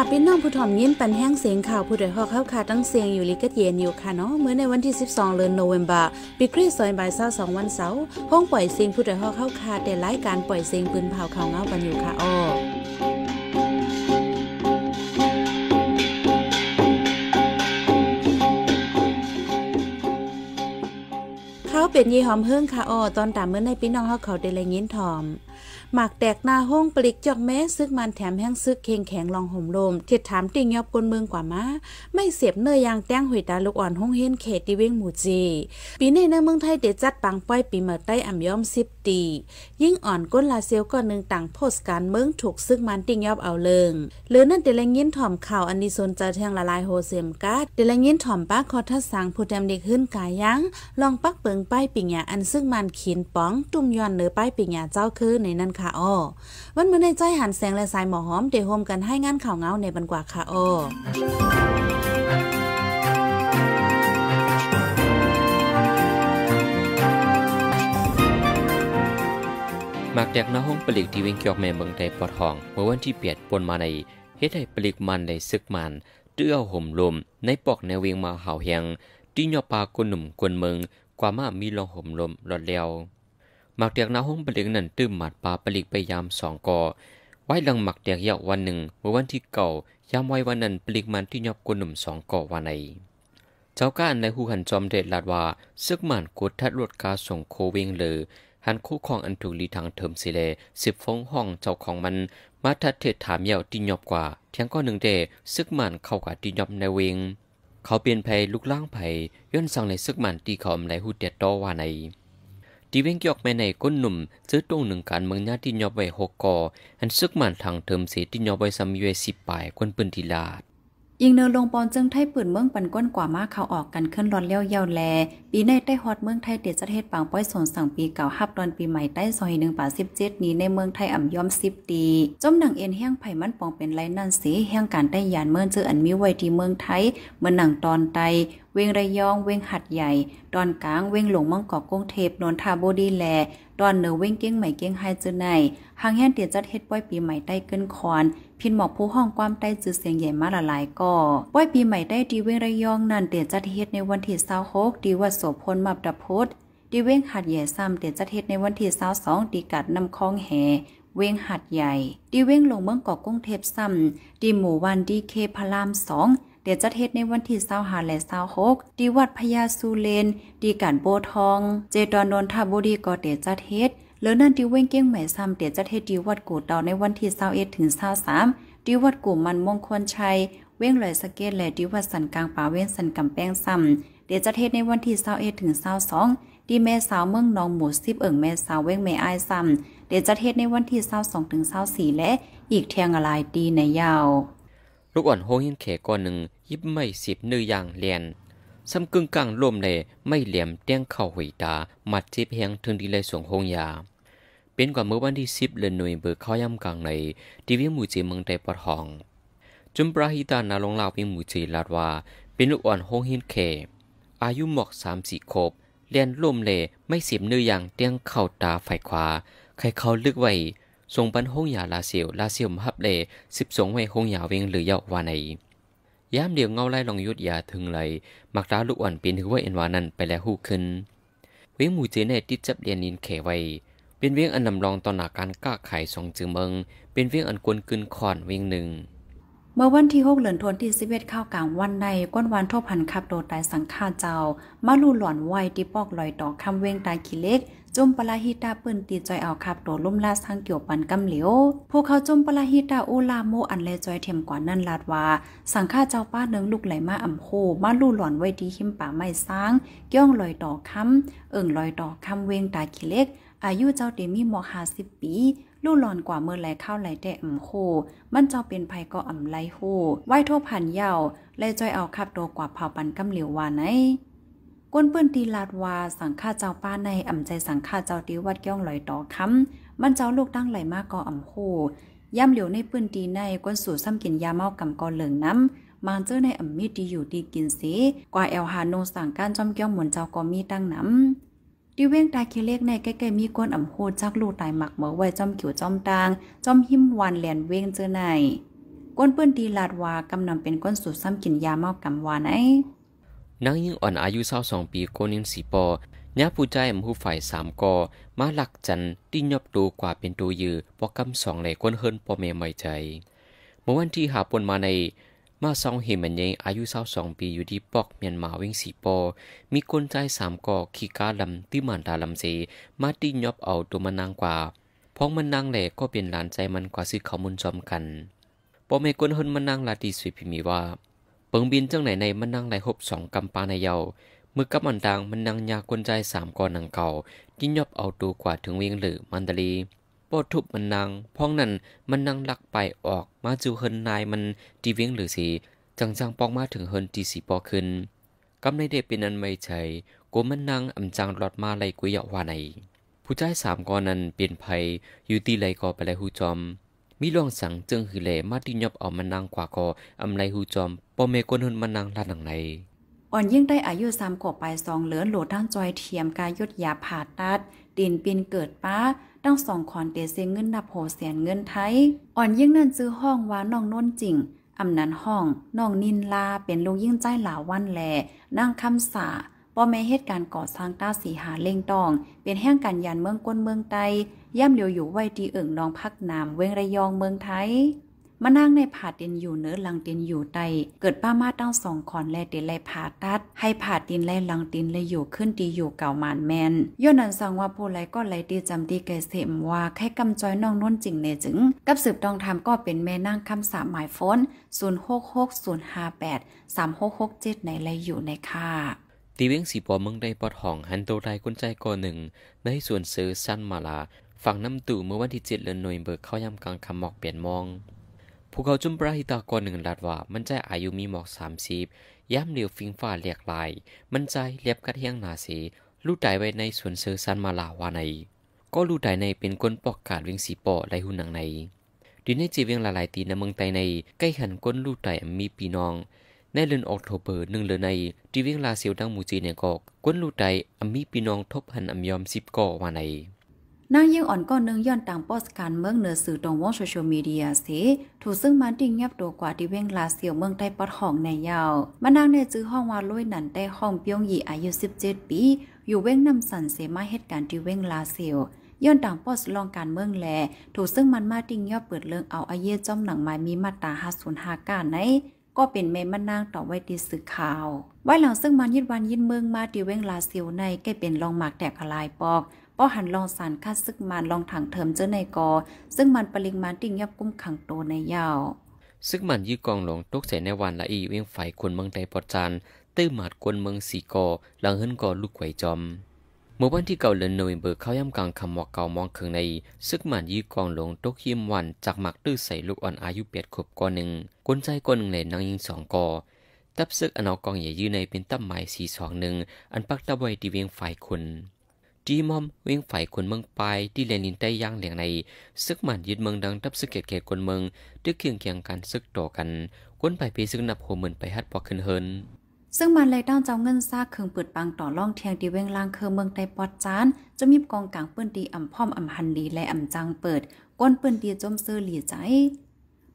าพี่น้องผู้ถ่อมยิ้นปันแห้งเสียงข่าวผู้ใดหอกเข้าคาตั้งเสียงอยู่ลิกเย็นอยู่ค่ะเนาะเมื่อในวันที่ 12เดือนโนเวมบาปีคริสต์ศักราช22วันเสาร์ห้องปล่อยเสียงผู้ใดหอกเข้าคาแต่รายการปล่อยเสียงปืนเผาข่าวเงากันอยู่ค่ะอ้อขาเป็นยีหอมเฮิงค่ะออตอนตามเมื่อในพี่น้องเขาเขาได้เลยยินถอมหมากแตกหน้าห้องปลิกจอกแม้ ซึกมันแถมแห้งซึกเข่งแข็งลองห่มลม เทียดถามติ่งยอบกนเมืองกว่ามาไม่เสียบเนื้อยางแต้งหวยตาลูกอ่อนห้องเฮนเขตีิเวงหมู่จีปีนี้ในเมืองไทยเดจัดปังป้อยปีเมื่อใต้อ่ำย้อมสิบตียิ่งอ่อนก้นลาเซียวก็หนึ่งต่างโพสการเมืองถูกซึกมันติ่งยอบเอาเลิงหรือนั่นเดลังยินถ่อมข่าวอันดีสนใจแทงละลายโฮเซมกาเดลังยินถ่อมป้าคอทัสสังผู้แดมเด็กขึ้นกายยั้งลองปักเปิงป้ายปิงยาอันซึ่งมันขีนป้องตุ้มย้อนเนื้อป้ายปิงยาเจ้าคือในนั้นค่ะอ้อวันมื้อในใจหันแสงและสายหมอหอมเดียวโฮมกันให้งานข่าวเงาในบันกว่าค่ะอ้อมากแากนาห้องปลีกที่วิ่งเกี่ยวแม่เมืองไทยปอดห้องเมื่อวันที่เปียดปนมาในเฮ็ดให้ปลีกมันในซึกมันเตื้อห่มลม ในปอกในเวียงมาเห่าเฮียงที่ยอปากคนหนุ่มคนเมืองกว่ามามีลองห่มลมรอดเล้วหมักเตียกนาห้องปลิกนั่นตื้มหมัดปลาปลิกไปยามสองกอ ไว้ลังหมักเตียกเยาวันหนึ่งเมื่อวันที่เก่ายามไว้วันนั้นปลิกมันที่ยอบกุนหนุ่มสองกอวันในเจ้าก้านในหูหันจอมเดชลาดว่าซึกมันกดทัดรถกาส่งโคเวงเลยหันคู่ของอันถูกลีทางเทิมสิเลสิบฟงห้องเจ้าของมันมาทัดเทศถามเยาที่ยอบกว่าเทียงก้อนหนึ่งเด ซึกมันเข้ากับที่ยอบในเวง เขาเปลี่ยนไผลุกล่างไผย่นสั่งในซึกมันตีเขาในหูเดียดโตว่าในดีเวงยอกแม่ในก้นหนุ่ม ซื้อตรงหนึ่งการเมือง้าที่ยอบไว้หกกออันซึกมันทางเทิมเสี่ยอบไว้ซำยูเอสิบปลายคนปืนทีลาดยิงเนินลงปอนจึงไทยปืนเมืองปันก้นกว่ามากเขาออกกันเคลื่อนรอนเลี้ยวเยาวแลปีในใต้ฮอดเมืองไทยเดชเทศปางป้อยสนสั่งปีเก่าฮับตอนปีใหม่ใต้ซอยหนึ่งป่าสิบเจ็ดนี้ในเมืองไทยอ่ำย่อมสิบตีจมหนังเอ็นแห้งไผ่มันปองเป็นไรนั่นสีแห้งการได้ยานเมืองเจออันมิไว้ที่เมืองไทยเมื่อหนังตอนไตเวงระยอง เวงหัดใหญ่ ดอนกลาง เวงหลงมังกอกกงเทพนนทาโบดีแลดอนเหนือเวงเก้งใหม่เก้งไฮจือในหางแห่นเตียจัดเฮ็ดป้อยปีใหม่ใต้เกินคอนพินหมอกผู้ห้องความใต้จือเสียงใหญ่มาละหลายก่อป้อยปีใหม่ได้ดีเวงระยองนั่นเตียจัดเฮ็ดในวันที่เารหกดีวัดโสพลมับดพุธดีเวงหัดใหญ่ซ้ำเตียจัดเฮ็ดในวันที่เสารองดีกัดนำคลองแห่เวงหัดใหญ่ดีเวงลงเมืองเกาะกุ้งเทพซ้ำดีหมู่วันดีเคพารามสองเดี๋ยวจัดเทศในวันที่หาและห6ดีวัดพญาสุเลน ดีการโบทอง เจดอนนนทบุรีก็เดี๋ยวจัดเทศเลือนั่นดีเว้งเก้งแหม่ซ้ำเดี๋ยวจัดเทศดีวัดกูเตาในวันที่็ดถึงา3ดีวัดกูมันมงคลชัย เว้งลอยสะเก็ดและดีวัดสันกลางป่าเว้งสันกำแป้งซ้ำเดี๋ยวจัดเทศในวันที่็ดถึงอ2ดีแม่สาวเมืองนองหมูซิบเอิ่งแม่สาวเว้งแม่อายซ้ำเดี๋ยวจัดเทศในวันที่อ2ถึงี4และ อีกเทียงอะไรดีในยาวลูกอ่อนโฮงหินแขกก้อนหนึ่งยิบไม่สิบนื้อย่างเลียนซ้ำกึ่งกลางลมเลยไม่เหลี่ยมเตี้ยงเข่าหุยตาหมัดจีบแหงถึงดีเลยสวงโฮงยา เป็นกว่าเมื่อวันที่สิบเดือนหน่วยเบอกเข้าย่ำกลางในทีวีมูจีเมืองไต้ปะทองจุมปราฮิตานาลงลาววิมูจีลาดว่าเป็นลูกอ่อนโฮงหินแขอายุหมอกสามสี่ขบเลียนลมเลยไม่สิบนื้อย่างเตี้ยงเข่าตาฝ่ายขวาใครเขาลึกไว้ส่งปันห้องยาลาเซียวลาเซียมหับเลสิบสองไว้ห้องยาเวงหรือยาวาในยามเดียวเงาไล่ลองยุดยาถึงไหลมักดาลุอ่อนปีนถือว่าเอ็นวานันไปแล้วหูขึ้นเวงหมู่เจเนติดจับเรียนนินเขไว้เป็นเวียงอันนำรองต่อหนาการก้าไขสองจึงเมืองเป็นเวียงอันกวนกึนขอนเวงหนึ่งเมื่อวันที่หกเหลือนทวนที่สิบเอ็ดข้าวกลางวันในก้นวันทบพันขับโดตายสังฆาเจ้ามาลู่หล่อนไหวที่ปอกลอยต่อคำเวงตายกิเล็กจุ่มปลาฮิตาเปินตีจอยเอาคับโดล่มลาทางเกี่ยวปันกำเหลียวผู้เขาจุ่มปลาฮิตาโอลาโมอันเลจอยเทียมกว่านั่นลาดว่า สังฆาเจ้าป้าเนืองลูกไหลมาอ่ำโคมาลู่หล่อนไว้ดีหิมป่าไม้สร้าง เกี้ยงลอยต่อคำเอิ่งลอยต่อคำเวงตาขี้เล็ก อายุเจ้าเดมีหมอสิบปี ลู่หลอนกว่าเมื่อไหลเข้าไหลแต่อ่ำโคมันเจ้าเป็นภัยก็อ่ำไลโคไหวโทผ่านเยาวเลจอยเอาคับโดกว่าเผาปันกำเหลียวว่าไหนก้นเปื้อนตีลาดวาสังฆาเจ้าป้าในอ่ำใจสังฆาเจ้าตีวัดย่องลอยต่อค้ำมันเจ้าลูกตั้งไหลมากกออ่ำโคย่ำเหลียวในปื้นตีในก้นสู่ซ้ำกินยาเมากำกอเหลืองน้ำมางเจ้อในอ่ำมีดีอยู่ดีกินสีกว่าแอลหาโนสั่งการจอมเกี้ยวหมุนเจ้าก็มีตั้งน้ำดิเว้งตาเคเล็กในใกล้ๆมีก้นอ่ำโคจักลูกตายหมักเมอไว้จอมขิวจอมตางจอมหิมวันแลนเว้งเจอในก้นเปื้อนตีลาดวากำนำเป็นก้นสู่ซ้ำกินยาเมากำวานไอนางยิ่งอ่อนอายุ22ปีโกนินสีปอยาผู้ใจมหูฝ่ายสามกอ มาหลักจันที่ยอบดูกว่าเป็นตัวยือปอกำสองไหลกคนเฮิรนปอเมไม่ใจเมื่อวันที่หาปนมาใน มาซองเฮมันเยอายุ22ปีอยู่ที่ปอกเมียนมาวิ่งสีปอ มีคนใจสามกอขี่กาลำที่มันดาลำเซมาที่ยบเอาตัวมันนางกว่าพ้องมันนางแหลก็เป็นหลานใจมันกว่าซื้อเขามุนจอมกันปอเมย์คนเฮิรนมันนางลาดีสวยพิมีว่าเปิงบินจังไหนในมันนั่งใหลหบสองกำปาในเยามือกำมันดังมันนั่งยากวนใจสามกอนังเก่ายิ่ยอบเอาตูกว่าถึงเวียงหรือมันดลีปอทุบมันน่งพ้องนั่นมันน่งลักไปออกมาจูเฮินนายมันตีเวียงหรือสี จังจังปองมาถึงเฮินตีสีปอขึ้นกำในเดเป็นอันไม่ใช่กูมันน่งอำจังหลอดมาไลกุยเะวาในผู้ใจสามกอนั้นเปลี่ยนภัยอยู่ตีไลกอไปไลหูจอมมีลองสังจึงหือเลมาติยบเอามันนางกว่ากออำไลหูจอมปอเมกวนหุนมันนางลาหนังไหนอ่อนยิ่งได้อายุสามขวบไปสองเหลือโหลดทั้งจอยเทียมกายยดยาผ่าตัดดินปินเกิดป้าตั้งสองขอนเตเซเงินดับโหเสียนเงินไทย อ่อนยิ่งนั่นซื้อห้องว่าน้องน้นจริง อำนันห้องน้องนินลาเป็นลูกยิ่งใจหลาวันแลนั่งคำสาบมแม่เหตุการณ์ก่อสร้างต้าสีหาเล่งตอง เป็นแห่งการยันเมืองก้นเมืองไตย่ำเลียวอยู่ไว้ที่เอิ่งนองพักนามเวงระยองเมืองไทย มานั่งในผาดินอยู่เนื้อลังดินอยู่ใตเกิดป้ามาตั้งสองขอนแลเดลไลผาตัด ให้ผาดินไลลังดินเลยอยู่ขึ้นดีอยู่เก่ามานแมนย้อนนั้นสังว่าผู้ไรก็ไรดีจำดีเกเสมว่าแค่กำจอยน้องน้นจริงเนจึง กับสืบตองทำก็เป็นแม่นั่งคำสาหมายฟ้นศูนย์หกหกศูนย์ห้าแปดสามหกหกเจ็ดในไลอยู่ในค่าตีเวงสีปอเมืองได้ปอดห้องหันโตไรกุญใจก่อหนึ่งในส่วนซื้อสั้นมาลาฝั่งน้ำตู่เมื่อวันที่เจ็ดเดือนหน่วยเบิกเข้ายำกลางคำหมอกเปลี่ยนมองภูเขาจุ่มปราหิตากรหนึ่งลัดว่ามันใจอายุมีหมอกสามสิบย่ำเหลียวฟิงฟ้าเรียกลายมันใจเลียบกัะเทียงนาสีลู่ไตไว้ในสวนเซอร์ซันมาลาวาในก็ลู่ไตในเป็นก้นปอกกาดเวียงสีปอไรหุ่นหนังในดินในจีเวียงหลายตีนเมืองไตในใกล้หันก้นลู่ไตมีปีนองในเดือนออกโทเบอร์หนึ่งเหลือใน ทีวิงลาเซียวดังมูจีเนกอกกวนลูใจอมีปีนองทบหันอัมยอมสิบก่อวาในนางยังอ่อนก้อนนึงย้อนต่างโพสการเมืองเหนือสื่อตรงวงโซเชียลมีเดียเิถูกซึ่งมันดิ่งเงียบตัวกว่าที่เว้งลาเซียวเมืองใต้ปอดห้องในยาว มานางในจื้อห้องว่าลุยนันใต้ห้องเปียงหยีอายุ 17 ปี อยู่เว้งนำสันเสมาเหตุการณ์ที่เว้งลาเซียว ย้อนต่างโพสลองการเมืองแล ถูกซึ่งมันมาดิ่งเงียบเปิดเรื่องเอาอาเย่จ้อมหนังไม้มีมาตรา505การในก็เป็นเมมันนางต่อไว้ตีสึ่ข่าว ไว้หลังซึ่งมันยิดวันยินเมืองมาตีเว้งลาซิลในแก่เป็นลองหมากแตกลายปอกป้อหันลองสารคัดซึกมันลองถังเทิมเจอในกอ ซึ่งมันปริงมันติ่งยับกุ้มขังโตในยาว ซึ่งมันยี่กองหลงตกเส่ในวันละอีเว้งไฟคนเมืองไตปอดจันตื้อหมาดคนเมืองสีกอ หลังเฮินกอลูกไหวจอมมื่อวันที่เก่าเลือนโนเวมเบอร์เข้าย่ำกลางคำว่าเก่ามองเคืองในซึกหมันยี่กองหลงตกยิมวันจากหมักตื้อใส่ลูกอ่อนอายุเปียดขบกอหนึ่งก้นใจก้นหนึ่งเหลนนางยิงสองกอตับซึกอนเอกองใหญ่ยื้อในเป็นตั้มไม้สีสองหนึ่งอันปักตะไว้ที่เวียงฝ่ายคนจีมอมเวียงฝ่ายคนเมืองปลายที่เลนินใต้ย่างเหลียงในซึกหมันยึดเมืองดังตับซึกเกตเกตคนเมืองด้วยเคียงเคียงกันซึกต่อกันก้นไปเพซึกนับหัวหมือนไปฮัดปอขึ้นเฮินซึ่งมันเลยต้องเจ้าเงินซากเคืองเปิดปังต่อล่องเทียงดีเว้งล่างเคืองเมืองไตปอดจานจะมีกองกลางเปื้นดีอ่ำพ่อมอ่ำหันดีและอ่ำจังเปิดก้นเปื้นดีจมซื้อหลีใจ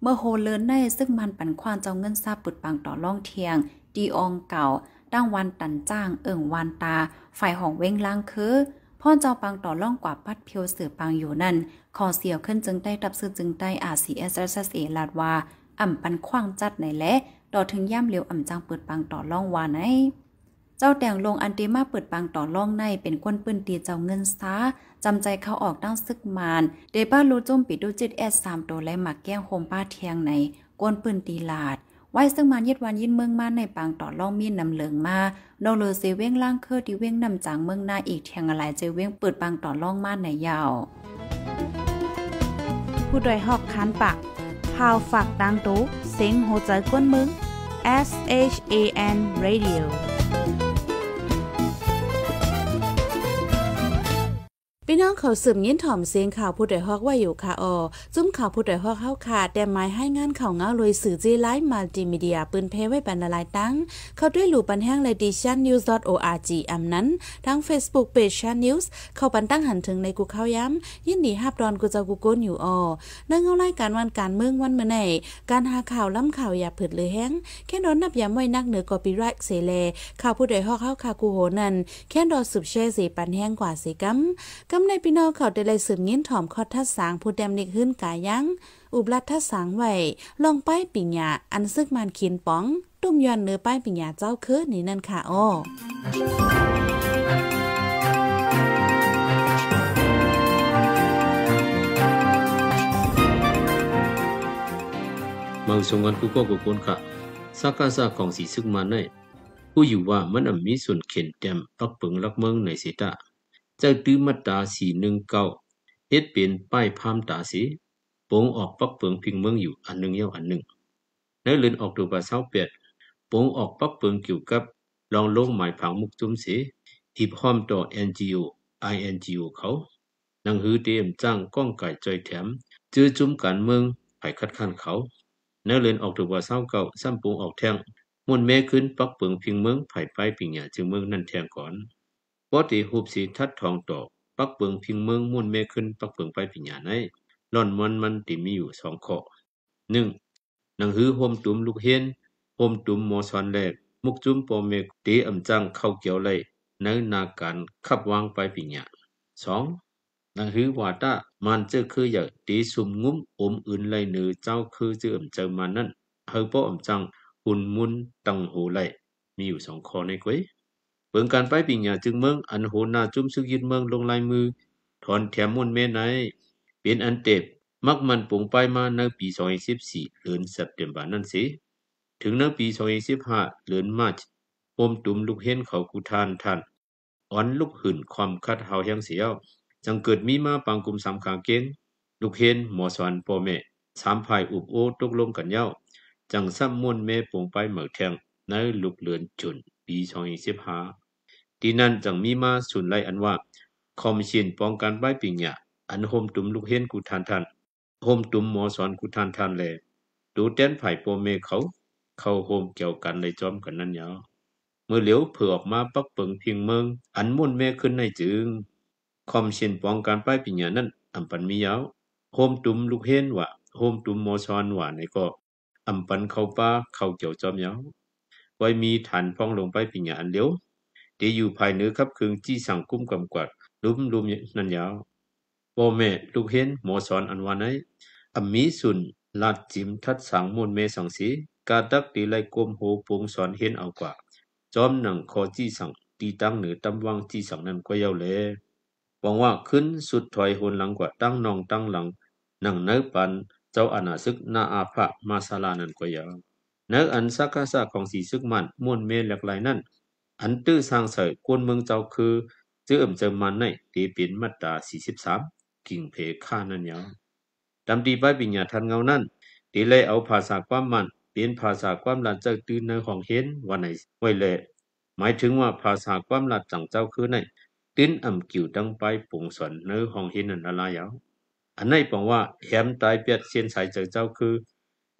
เมื่อโฮเลินได้ซึ่งมันปั่นควานเจ้าเงินซาเปิดปังต่อล่องเทียง ดีองเก่าดั้งวันตันจ้าง เอิ่งวันตา ฝ่ายของเว้งล่างคือ พ่อเจ้าปังต่อล่องกว่าปัดเพียวเสือปังอยู่นั่นขอเสียวขึ้นจึงได้ตับซื้อจึงได้อาซีเอสเอสเอลาดว่าอ่ำปันควางจัดไหนและดอถึงย่ำเลียวอ่ำจังเปิดปังต่อล่องวานไอเจ้าแต่งลงอันเตมาเปิดปังต่อล่อง ในเป็นก้นปืนตีเจ้าเงินซาจำใจเขาออกตั้งซึกมานเดบ้ารู้จมปิดดูจิตแอดสามตัวและหมักแก้งโฮมป้าเทียงในก้นปืนตีหลาด ไว้ซึ่งมานยึดวันยินเมืองมาในปางต่อล่องมีนนำเหลืองมาโนเลอเซเว้งล่างเคอที่เว้งนำจางเมืองหน้าอีกเทียงอะไรเจเว้งเปิดปางต่อล่องมาในยาว ผู้ดยหอกคันปากพาวฝากดังตู้เซ็งโหใจก้นมึง S H A N Radio. พี่น้องเขาสืบยินถ่อมเสียงข่าวผู้ใดฮอกว่าอยู่ค่ะออซุ้มข่าวผู้ใดฮอกเข้าค่ะ แต่หมายให้งานข่าวเงาลอยสื่อจีไลฟ์มัลติมีเดีย ปืนเพไว้บรรลายตั้งเขาด้วยหลู่ปันแห้งเลดิชันนิวส์ .org อำนั้น ทั้ง Facebook Page ชันนิวส์เข้าปันตั้งหันถึงในกูเข้าย้ำยินดีฮับดอนกูจะกูโกนอยู่ออเนื่องเอาไล่การวันการเมืองวันเมื่อไหนการหาข่าวล้ำข่าวอย่าผิดเลยแห้งแค่นอนนับย้ำไว้นักเหนือกอปีไรเสเลข่าวผู้ใดฮอกเข้าค่ะกูโหนันแค่นอนสืบเชยสีปันแห้งกว่าสีกัมกำในพี่น้องเขาได้เลยสืบย้นถ่อมคอทัดสาง ผู้แดมนิกขื้นกายยังอุบลัดทัดสางไหวลองป้ายปิญญาอันซึกมันียนป๋อง ตุ้มยอนเนื้อป้ายปิญญาเจ้าคือนี่นั่นค่ะอ้อมังสงกันกูก็กูคนค่ะซากาซาของสีซึกมาในผู้อยู่ว่ามันอมีส่วนเข็นเต็มรักปึงลักเมืองในสตาจ้าดื้อมาตาสีหนึ่งเก้าเฮ็ดเป็นป้ายพามตาสีโป่งออกปักเปิงพิงเมืองอยู่อันหนึ่งเย่วอันหนึ่ง ในเลือนออกตัวลาเศร้าเปียดโป่งออกปักเปิงเกี่ยวกับลองลงหมายผังมุกจุ้มเสีหที่พร้อมต่อ NGO INGO เขา นังฮือเตรียมจ้างก้องไก่จอยแถมจื้อจุ้มการเมืองไผคัดค้านเขาเน้อเลือนออกตัวปลาเศร้าเก่าซ้ำปูงออกแทงมุ่นแม่ขึ้นปักเปิงพิงเมืองไผ่ไปปิงหยาจึงเมืองนั่นแทงก่อนติหุบสีทัดทองตอกปักเปิงพิงเมืองมุ่นเมขึ้นปักเปิงไปปิญญาในล่อนมันมันติมีอยู่สองข้อหนึ่งหนังหือโฮมตุมลูกเฮียนโฮมตุมมอซอนแลกมุกจุ้มปอมเมกตีอำจังเข้าเกี่ยวไลในนาการขับวางไปปิญญาสองหนังหือวาตามันเจอคืออยากตีสุมงุ้มอมอื่นไลเนือเจ้าคือเจออำเจอมานั่นเฮาป้ออำจังหุ่นมุนตังโหไลมีอยู่สองข้อในกวยเบิงการไปปิญยาจึงเมืองอันโหนาจุ้มซึกยึดเมืองลงลายมือ ถอนแถมมุ่นเมไหนเป็นอันเต็บมักมันปุงไปมาในปี2014เดือนสัปเดมบานั่นสิ ถึงในปี2015เดือนมาร์ชปมตุ่มลูกเห็นเขากุทานท่านอ่อนลูกหื่นความคัดเฮาแหงเสียวจังเกิดมีมาปังกลุ่มสามขางเก้งลูกเห็นหมอสอนพ่อแม่สามภายอุบโอตกลงกันเย้าจังซ้ำม่วนแม่ปงไปเหมือแทงในลูกเหลือนจุนปี2015ทีนั่นจังมีมาสุนไลอันว่า คอมชินป้องกันใบปิงยาอันโฮมตุมลูกเห็นกูทานทานโฮมตุมหมอสอนกูทานทานแลดูเต้นไผ่โปเมเขา เข้าโฮมเกี่ยวกันเลยจอมกันนั่นยาวเมื่อเหลียวเผือออกมาปักเปิงเพียงเมือง อันมุ่นเมขึ้นในจึง คอมชินป้องกัน้ายปิงญยานั้นอัมปันมียาวโฮมตุมลูกเห็นว่าโฮมตุมหมอสอนว่าในก็อัมปันเข้าป้าเข้าเกี่ยวจอมยาวไว้มีฐานพ้องลงไปปิงญยาอันเหลียวเดี๋ยวอยู่ภายเหนือครับคืองที่สั่งกุ้มกำกัดลุมลุมนันยาวพ่อแม่ลูกเห็นหมอสอนอันวานไออามีสุนลาดจิมทัดสังมวลเมสังสีกาดักตีไลกลมโหปวงสอนเห็นเอากว่า จอมหนังคอจี้สังตีตั้งเหนือตำวังจี้สังนั้นก็เย้าเลยหวังว่าขึ้นสุดถอยหุนหลังกว่าตั้งนองตั้งหลังหนังเนื้อปันเจ้าอาณาซึกนาอาภะมาซาลานั้นก็ยาวเนื้ออันสักกะซาของสีซึกมันมวลเมลัลากลายนั้นอันตื้อสร้างสอยกวนเมืองเจ้าคือจื้อเอิมเจอมันใน ตีเป็นมาตราสสสี่ิบามกิ่งเพค่านั่นยาวดำดีใบปัญญาทันเงานั่นตีเลยเอาภาษาความมันเปลี่ยนภาษาความหลัดจากตื่นในของเห็นวันไหนไว้เลย หมายถึงว่าภาษาความหลัดจังเจ้าคือในตื้นอ่ำกิ่วดังไปปุ่งสนเนื้อของเห็นนั่นละยาวอันนในบอกว่าแหมตายเปียดเสียนสายจากเจ้าคือ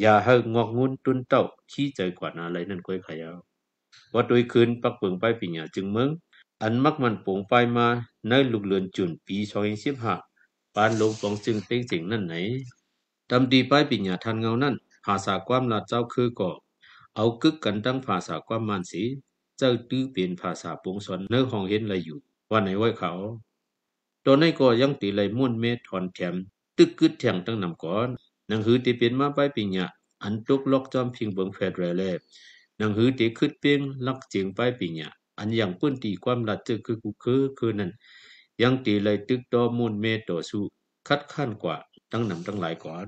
อย่าให้งอกงุนตุนเต้าขี้ใจกว่านาอะไรนั่นก้อยขยาวว่าโดยคืนปักเปิงไปปีหนาจึงเมือง อันมักมันป่งไปมาในลูกเรือนจุนปีชอยสิบห้าปานลงปองจึงเต็งเสิงนั่นไหนดำดีไปปีหนาทันเงานั่น ภาษาความลาเจ้าคือก่อ เอากึกกันตั้งภาษาความมันสี เจ้าตื้อเปลี่ยนภาษาปวงสอนเนื้อห้องเห็นอะไรอยู่ ว่าไหนไว้เขาตอนนี้ก็ยังตีไรมุ่นเมถอนแถมตึกกึดแถงตั้งนำก่อนหนังหือตีเปลี่ยนมาไปปีหนาอันตุกล็อกจอมพิงเบิงแฟดแรแลนงงงหืตีีีเเเยยลักไปป能和อ去变六千งปุ安นตีความรัดจะคือกูคือคือนั้นยังตีเลยตึกต่อมูลเมตต่อสู้คัดขั้นกว่าตั้งนำตั้งหลายก่อน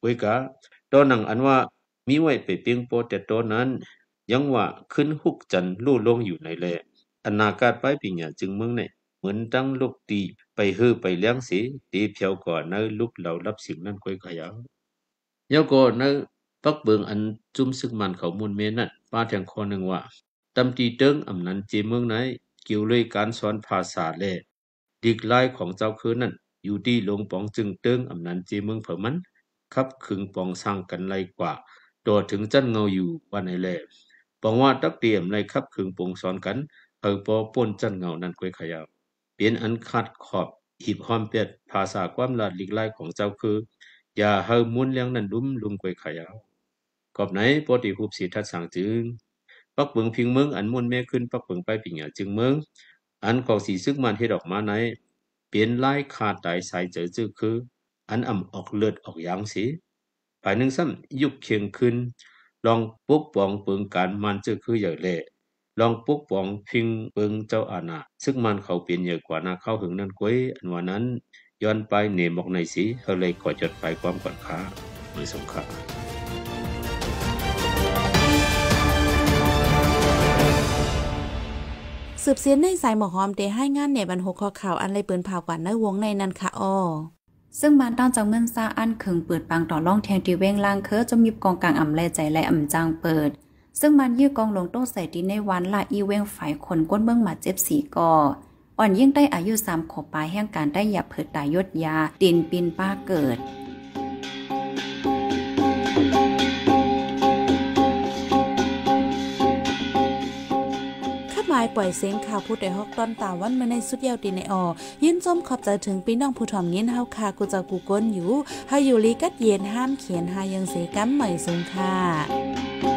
เว้กะตอนนังอันว่ามีไว้ไปเปียงโปแต่ตอนนั้น ยังว่าขึ้นหุกจันลู่ลงอยู่ในแลอนาคตไปปีเี่ยจึงเมืองเนี่ยเหมือนตั้งลูกตีไปเฮือไปเลี้ยงสีตีเพียวก่อนนลูกเรารับสิ่งนั้นค้อยขยาวเยาก่อนนปักเบิงอันจุ่มซึกมันเขามุนเมนัดป้าแทงคอหนึ่งว่าตำตีเติงอำนันจีเมืองไหน เกี่ยวเลยการสอนภาษาแลดิกไล่ของเจ้าคืนนั่น อยู่ที่ลงปองจึงเติงอำนันจีเมืองเผอมันคับขึงปองสร้างกันไลกว่าตัวถึงจันเงาอยู่วันไหนแลปองว่าตักเตรียมในคับขึงปองสอนกันเผอปอป่นจันเงานั้นกวยขยาวเปลี่ยนอันขาดขอบหีบความเปียดภาษาความลาดลิกไล่ของเจ้าคือ อย่าเฮามุนเลี้ยงนั่นดุ้มลุมกวยขยาวกอบไหนปฏิคูปสีทัดสังจึงปักเบิงพิงเมืองอันมุ่นแม่ขึ้นปักเบิงไปปิงหยาจึงเมือง อันกองสีซึกมันเฮดออกมาไหนเปลี่ยนลายขาดตายสายเจอจื้อคือ อันอ่ำออกเลือดออกยางสีฝ่ายหนึ่งซ้ำยุบเคียงขึ้นลองปุ๊บปองเปิงการมันจื้อคืออย่างเละลองปุ๊บปองพิงเปิงเจ้าอาณาซึ่งมันเขาเปลี่ยนเยอะกว่านาเข้าถึงนั่นกวย อันวันนั้นย้อนไปเหนมบอกในสีเขาเลยก่อจดไปความก่อนค้าหรือสงครามสืบเสียนในสายหมอหอมเดให้งานเนบรรหกข้อข่าว อัน ไรเปืนผ่ากว่าใน วงในนันค่ะออซึ่งมันต้องจังเงินซาอันเขิงเปิดปังต่อ ล่องแทงตีเว้งล่างเคอจยมี กอง กลางอ่ำแลใจและอ่ำจางเปิด ซึ่งมันยื้อกอง ลงต้งใส่ดินในวันละอีเว้งฝ่ายคนก้นเบื้องหมัดเจ็บสีก่ออ่อนยิ่งได้อายุสามขบปลายแห่งการได้หยับเผิดตายยศยาดินปินป้าเกิดายปล่อยเสียงข่าวผู้ใดฮอกต้อนตาวันมาในสุดเยาวดีในออยินจมขอบใจถึงพี่น้องผู้ถ่อมเงินเฮาค่ะกูจะกูก้นอยู่ ให้อยู่ลีกัดเย็นห้ามเขียนหายังเสกัมใหม่สูงค่ะ